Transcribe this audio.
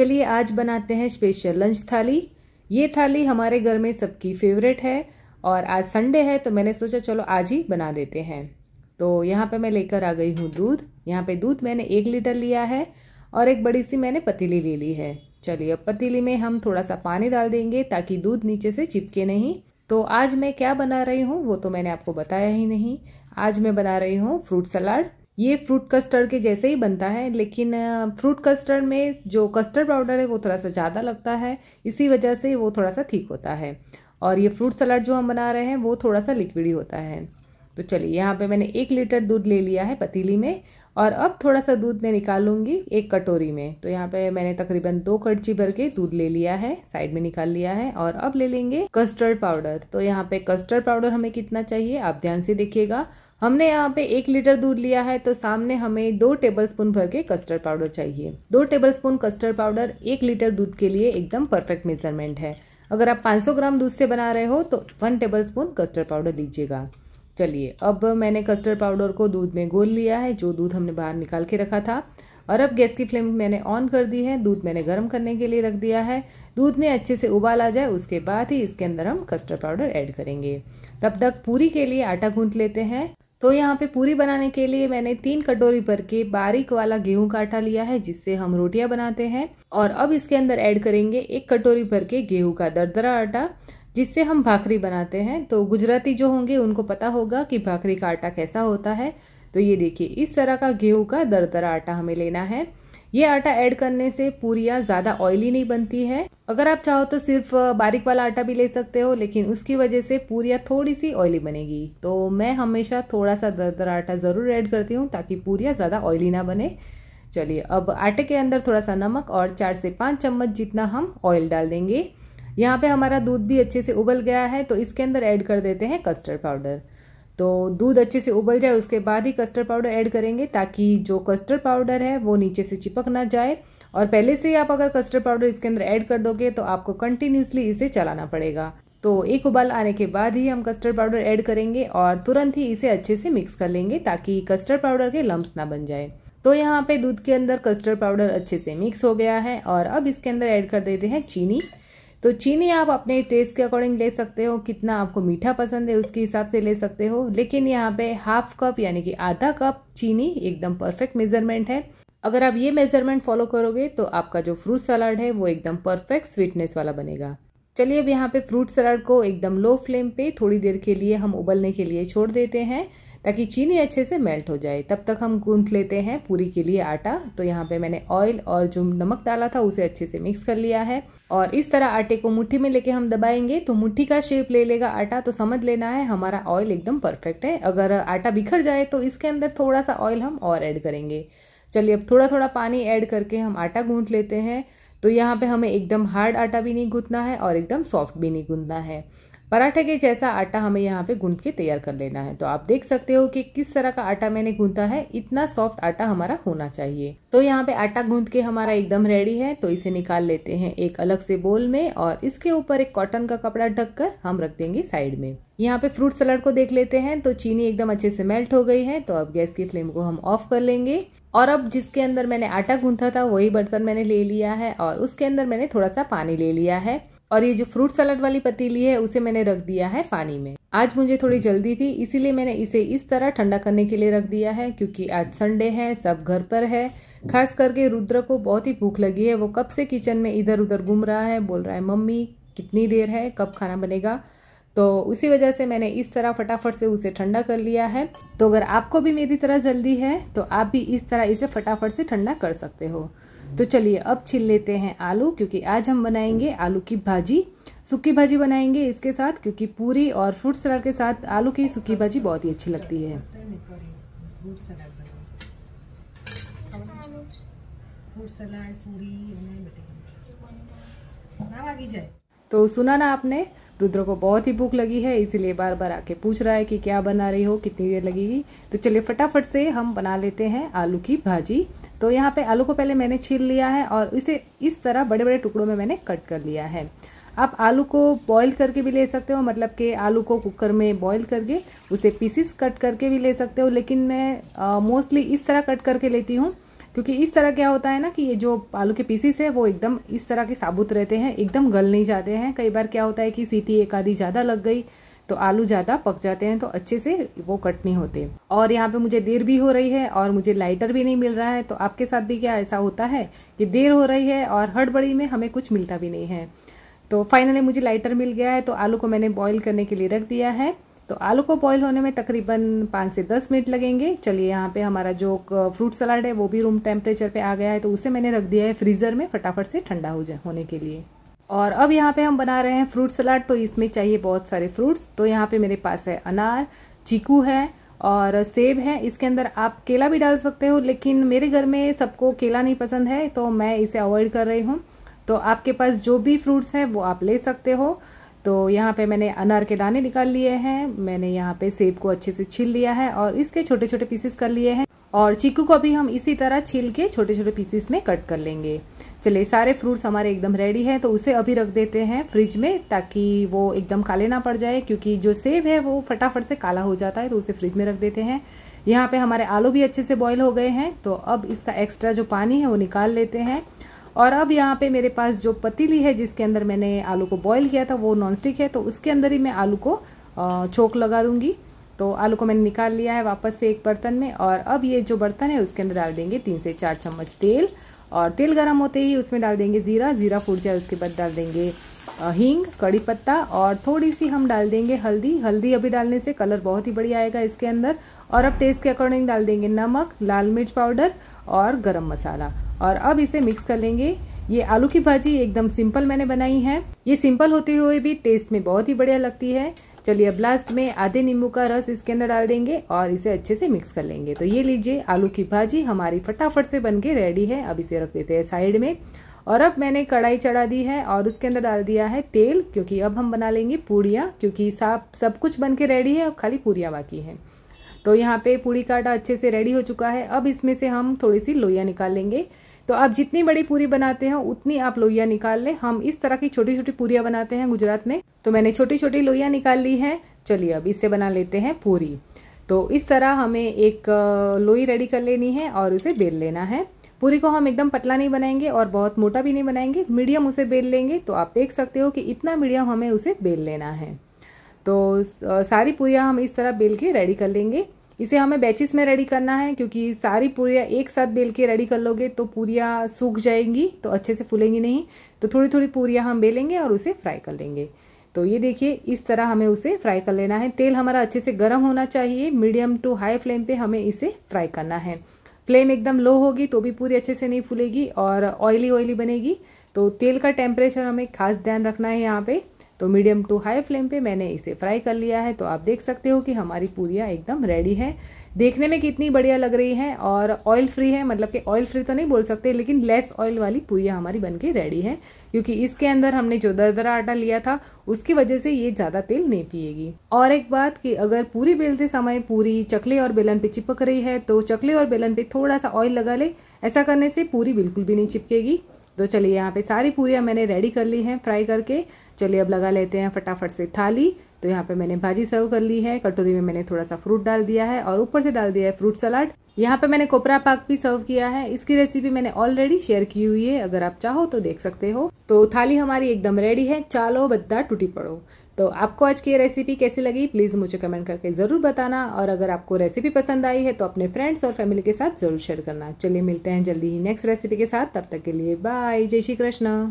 चलिए आज बनाते हैं स्पेशल लंच थाली ये थाली हमारे घर में सबकी फेवरेट है और आज संडे है तो मैंने सोचा चलो आज ही बना देते हैं तो यहाँ पे मैं लेकर आ गई हूँ दूध यहाँ पे दूध मैंने एक लीटर लिया है और एक बड़ी सी मैंने पतीली ले ली है चलिए अब पतीली में हम थोड़ा सा पानी डाल देंगे ताकि दूध नीचे से चिपके नहीं तो आज मैं क्या बना रही हूँ वो तो मैंने आपको बताया ही नहीं आज मैं बना रही हूँ फ्रूट सलाड ये फ्रूट कस्टर्ड के जैसे ही बनता है लेकिन फ्रूट कस्टर्ड में जो कस्टर्ड पाउडर है वो थोड़ा सा ज़्यादा लगता है इसी वजह से वो थोड़ा सा ठीक होता है और ये फ्रूट सलाड जो हम बना रहे हैं वो थोड़ा सा लिक्विडी होता है तो चलिए यहाँ पे मैंने एक लीटर दूध ले लिया है पतीली में और अब थोड़ा सा दूध मैं निकालूंगी एक कटोरी में तो यहाँ पे मैंने तकरीबन दो कड़ची भर के दूध ले लिया है साइड में निकाल लिया है और अब ले लेंगे कस्टर्ड पाउडर तो यहाँ पे कस्टर्ड पाउडर हमें कितना चाहिए आप ध्यान से देखिएगा हमने यहाँ पे एक लीटर दूध लिया है तो सामने हमें दो टेबल स्पून भर के कस्टर्ड पाउडर चाहिए दो टेबल स्पून कस्टर्ड पाउडर एक लीटर दूध के लिए एकदम परफेक्ट मेजरमेंट है अगर आप 500 ग्राम दूध से बना रहे हो तो one tablespoon custard powder लीजिएगा चलिए अब मैंने कस्टर्ड पाउडर को दूध में गोल लिया है जो दूध हमने बाहर निकाल के रखा था और अब गैस की फ्लेम मैंने ऑन कर दी है दूध मैंने गर्म करने के लिए रख दिया है दूध में अच्छे से उबाल आ जाए उसके बाद ही इसके अंदर हम कस्टर्ड पाउडर ऐड करेंगे तब तक पूरी के लिए आटा गूंथ लेते हैं तो यहाँ पे पूरी बनाने के लिए मैंने तीन कटोरी भर के बारीक वाला गेहूं का आटा लिया है जिससे हम रोटियां बनाते हैं और अब इसके अंदर ऐड करेंगे एक कटोरी भर के गेहूं का दरदरा आटा जिससे हम भाखरी बनाते हैं तो गुजराती जो होंगे उनको पता होगा कि भाखरी का आटा कैसा होता है तो ये देखिए इस तरह का गेहूं का दरदरा आटा हमें लेना है ये आटा ऐड करने से पूरियाँ ज़्यादा ऑयली नहीं बनती है अगर आप चाहो तो सिर्फ बारीक वाला आटा भी ले सकते हो लेकिन उसकी वजह से पूरियाँ थोड़ी सी ऑयली बनेगी तो मैं हमेशा थोड़ा सा दर आटा ज़रूर ऐड करती हूँ ताकि पूरियाँ ज़्यादा ऑयली ना बने चलिए अब आटे के अंदर थोड़ा सा नमक और चार से पाँच चम्मच जितना हम ऑयल डाल देंगे यहाँ पे हमारा दूध भी अच्छे से उबल गया है तो इसके अंदर ऐड कर देते हैं कस्टर्ड पाउडर तो दूध अच्छे से उबल जाए उसके बाद ही कस्टर्ड पाउडर ऐड करेंगे ताकि जो कस्टर्ड पाउडर है वो नीचे से चिपक ना जाए और पहले से ही आप अगर कस्टर्ड पाउडर इसके अंदर ऐड कर दोगे तो आपको कंटिन्यूसली इसे चलाना पड़ेगा तो एक उबाल आने के बाद ही हम कस्टर्ड पाउडर ऐड करेंगे और तुरंत ही इसे अच्छे से मिक्स कर लेंगे ताकि कस्टर्ड पाउडर के लम्ब ना बन जाए तो यहाँ पे दूध के अंदर कस्टर्ड पाउडर अच्छे से मिक्स हो गया है और अब इसके अंदर ऐड कर देते हैं चीनी तो चीनी आप अपने टेस्ट के अकॉर्डिंग ले सकते हो कितना आपको मीठा पसंद है उसके हिसाब से ले सकते हो लेकिन यहाँ पे हाफ कप यानी कि आधा कप चीनी एकदम परफेक्ट मेजरमेंट है अगर आप ये मेजरमेंट फॉलो करोगे तो आपका जो फ्रूट सलाड है वो एकदम परफेक्ट स्वीटनेस वाला बनेगा चलिए अब यहाँ पे फ्रूट सलाड को एकदम लो फ्लेम पे थोड़ी देर के लिए हम उबलने के लिए छोड़ देते हैं ताकि चीनी अच्छे से मेल्ट हो जाए तब तक हम गूंथ लेते हैं पूरी के लिए आटा तो यहाँ पे मैंने ऑयल और जो नमक डाला था उसे अच्छे से मिक्स कर लिया है और इस तरह आटे को मुट्ठी में लेके हम दबाएंगे तो मुट्ठी का शेप ले लेगा आटा तो समझ लेना है हमारा ऑयल एकदम परफेक्ट है अगर आटा बिखर जाए तो इसके अंदर थोड़ा सा ऑयल हम और ऐड करेंगे चलिए अब थोड़ा थोड़ा पानी ऐड करके हम आटा गूंथ लेते हैं तो यहाँ पे हमें एकदम हार्ड आटा भी नहीं गूंथना है और एकदम सॉफ्ट भी नहीं गूंथना है पराठे के जैसा आटा हमें यहाँ पे गूंद के तैयार कर लेना है तो आप देख सकते हो कि किस तरह का आटा मैंने गूंथा है इतना सॉफ्ट आटा हमारा होना चाहिए तो यहाँ पे आटा गूंद के हमारा एकदम रेडी है तो इसे निकाल लेते हैं एक अलग से बोल में और इसके ऊपर एक कॉटन का कपड़ा ढक कर हम रख देंगे साइड में यहाँ पे फ्रूट सलाड को देख लेते हैं तो चीनी एकदम अच्छे से मेल्ट हो गई है तो अब गैस की फ्लेम को हम ऑफ कर लेंगे और अब जिसके अंदर मैंने आटा गूंथा था वही बर्तन मैंने ले लिया है और उसके अंदर मैंने थोड़ा सा पानी ले लिया है और ये जो फ्रूट सलाद वाली पतीली है उसे मैंने रख दिया है पानी में आज मुझे थोड़ी जल्दी थी इसीलिए मैंने इसे इस तरह ठंडा करने के लिए रख दिया है क्योंकि आज संडे है सब घर पर है खास करके रुद्र को बहुत ही भूख लगी है वो कब से किचन में इधर उधर घूम रहा है बोल रहा है मम्मी कितनी देर है कब खाना बनेगा तो उसी वजह से मैंने इस तरह फटाफट से उसे ठंडा कर लिया है तो अगर आपको भी मेरी तरह जल्दी है तो आप भी इस तरह इसे फटाफट से ठंडा कर सकते हो तो चलिए अब छील लेते हैं आलू क्योंकि आज हम बनाएंगे आलू की भाजी सूखी भाजी बनाएंगे इसके साथ क्योंकि पूरी और फ्रूट सलाद के साथ आलू की सूखी भाजी बहुत ही अच्छी लगती है तो सुना ना आपने रुद्र को बहुत ही भूख लगी है इसीलिए बार बार आके पूछ रहा है कि क्या बना रही हो कितनी देर लगेगी तो चलिए फटाफट से हम बना लेते हैं आलू की भाजी तो यहाँ पे आलू को पहले मैंने छील लिया है और इसे इस तरह बड़े बड़े टुकड़ों में मैंने कट कर लिया है आप आलू को बॉईल करके भी ले सकते हो मतलब कि आलू को कुकर में बॉईल करके उसे पीसीस कट करके भी ले सकते हो लेकिन मैं मोस्टली इस तरह कट करके लेती हूँ क्योंकि इस तरह क्या होता है ना कि ये जो आलू के पीसीस है वो एकदम इस तरह के साबुत रहते हैं एकदम गल नहीं जाते हैं कई बार क्या होता है कि सीटी एक आधी ज़्यादा लग गई तो आलू ज़्यादा पक जाते हैं तो अच्छे से वो कट नहीं होते और यहाँ पे मुझे देर भी हो रही है और मुझे लाइटर भी नहीं मिल रहा है तो आपके साथ भी क्या ऐसा होता है कि देर हो रही है और हड़बड़ी में हमें कुछ मिलता भी नहीं है तो फाइनली मुझे लाइटर मिल गया है तो आलू को मैंने बॉईल करने के लिए रख दिया है तो आलू को बॉईल होने में तकरीबन पाँच से दस मिनट लगेंगे चलिए यहाँ पे हमारा जो फ्रूट सलाड है वो भी रूम टेम्परेचर पे आ गया है तो उसे मैंने रख दिया है फ्रीज़र में फटाफट से ठंडा हो जाए होने के लिए और अब यहाँ पे हम बना रहे हैं फ्रूट सलाड तो इसमें चाहिए बहुत सारे फ्रूट्स तो यहाँ पर मेरे पास है अनार चीकू है और सेब है इसके अंदर आप केला भी डाल सकते हो लेकिन मेरे घर में सबको केला नहीं पसंद है तो मैं इसे अवॉइड कर रही हूँ तो आपके पास जो भी फ्रूट्स हैं वो आप ले सकते हो तो यहाँ पे मैंने अनार के दाने निकाल लिए हैं मैंने यहाँ पे सेब को अच्छे से छील लिया है और इसके छोटे छोटे पीसेस कर लिए हैं और चीकू को भी हम इसी तरह छील के छोटे छोटे पीसेस में कट कर लेंगे चलिए सारे फ्रूट्स हमारे एकदम रेडी हैं तो उसे अभी रख देते हैं फ्रिज में ताकि वो एकदम काले ना पड़ जाए क्योंकि जो सेब है वो फटाफट से काला हो जाता है तो उसे फ्रिज में रख देते हैं यहाँ पे हमारे आलू भी अच्छे से बॉईल हो गए हैं तो अब इसका एक्स्ट्रा जो पानी है वो निकाल लेते हैं और अब यहाँ पे मेरे पास जो पतीली है जिसके अंदर मैंने आलू को बॉईल किया था वो नॉन स्टिक है तो उसके अंदर ही मैं आलू को छोंक लगा दूँगी तो आलू को मैंने निकाल लिया है वापस से एक बर्तन में और अब ये जो बर्तन है उसके अंदर डाल देंगे तीन से चार चम्मच तेल और तेल गर्म होते ही उसमें डाल देंगे ज़ीरा ज़ीरा फूट जाए उसके बाद डाल देंगे हींग कड़ी पत्ता और थोड़ी सी हम डाल देंगे हल्दी हल्दी अभी डालने से कलर बहुत ही बढ़िया आएगा इसके अंदर और अब टेस्ट के अकॉर्डिंग डाल देंगे नमक लाल मिर्च पाउडर और गरम मसाला और अब इसे मिक्स कर लेंगे ये आलू की भाजी एकदम सिंपल मैंने बनाई है ये सिंपल होते हुए भी टेस्ट में बहुत ही बढ़िया लगती है चलिए अब लास्ट में आधे नींबू का रस इसके अंदर डाल देंगे और इसे अच्छे से मिक्स कर लेंगे तो ये लीजिए आलू की भाजी हमारी फटाफट से बन के रेडी है अब इसे रख देते हैं साइड में और अब मैंने कढ़ाई चढ़ा दी है और उसके अंदर डाल दिया है तेल क्योंकि अब हम बना लेंगे पूड़ियाँ क्योंकि साफ सब कुछ बन के रेडी है अब खाली पूड़ियाँ बाकी हैं तो यहाँ पे पूड़ी का आटा अच्छे से रेडी हो चुका है अब इसमें से हम थोड़ी सी लोइयाँ निकाल लेंगे तो आप जितनी बड़ी पूरी बनाते हैं उतनी आप लोहिया निकाल लें हम इस तरह की छोटी छोटी पूरियाँ बनाते हैं गुजरात में तो मैंने छोटी छोटी लोहिया निकाल ली है चलिए अब इससे बना लेते हैं पूरी तो इस तरह हमें एक लोई रेडी कर लेनी है और उसे बेल लेना है पूरी को हम एकदम पतला नहीं बनाएंगे और बहुत मोटा भी नहीं बनाएंगे मीडियम उसे बेल लेंगे तो आप देख सकते हो कि इतना मीडियम हमें उसे बेल लेना है तो सारी पूरियाँ हम इस तरह बेल के रेडी कर लेंगे इसे हमें बैचिस में रेडी करना है क्योंकि सारी पूरियाँ एक साथ बेल के रेडी कर लोगे तो पूरियाँ सूख जाएंगी तो अच्छे से फूलेंगी नहीं तो थोड़ी थोड़ी पूरियाँ हम बेलेंगे और उसे फ्राई कर लेंगे तो ये देखिए इस तरह हमें उसे फ्राई कर लेना है तेल हमारा अच्छे से गर्म होना चाहिए मीडियम टू हाई फ्लेम पर हमें इसे फ्राई करना है फ्लेम एकदम लो होगी तो भी पूरी अच्छे से नहीं फूलेगी और ऑयली ऑयली बनेगी तो तेल का टेम्परेचर हमें खास ध्यान रखना है यहाँ पर तो मीडियम टू हाई फ्लेम पे मैंने इसे फ्राई कर लिया है तो आप देख सकते हो कि हमारी पूरियाँ एकदम रेडी है देखने में कितनी बढ़िया लग रही है और ऑयल फ्री है मतलब कि ऑयल फ्री तो नहीं बोल सकते लेकिन लेस ऑयल वाली पूरियाँ हमारी बन के रेडी है क्योंकि इसके अंदर हमने जो दरदरा आटा लिया था उसकी वजह से ये ज़्यादा तेल नहीं पिएगी और एक बात कि अगर पूरी बेलते समय पूरी चकले और बेलन पे चिपक रही है तो चकले और बेलन पे थोड़ा सा ऑयल लगा ले ऐसा करने से पूरी बिल्कुल भी नहीं चिपकेगी तो चलिए यहाँ पे सारी पूरियाँ मैंने रेडी कर ली हैं फ्राई करके चलिए अब लगा लेते हैं फटाफट से थाली तो यहाँ पे मैंने भाजी सर्व कर ली है कटोरी में मैंने थोड़ा सा फ्रूट डाल दिया है और ऊपर से डाल दिया है फ्रूट सलाड यहाँ पे मैंने कोपरा पाक भी सर्व किया है इसकी रेसिपी मैंने ऑलरेडी शेयर की हुई है अगर आप चाहो तो देख सकते हो तो थाली हमारी एकदम रेडी है चालो बद्दा टूटी पड़ो तो आपको आज की रेसिपी कैसी लगी प्लीज़ मुझे कमेंट करके ज़रूर बताना और अगर आपको रेसिपी पसंद आई है तो अपने फ्रेंड्स और फैमिली के साथ ज़रूर शेयर करना चलिए मिलते हैं जल्दी ही नेक्स्ट रेसिपी के साथ तब तक के लिए बाय जय श्री कृष्ण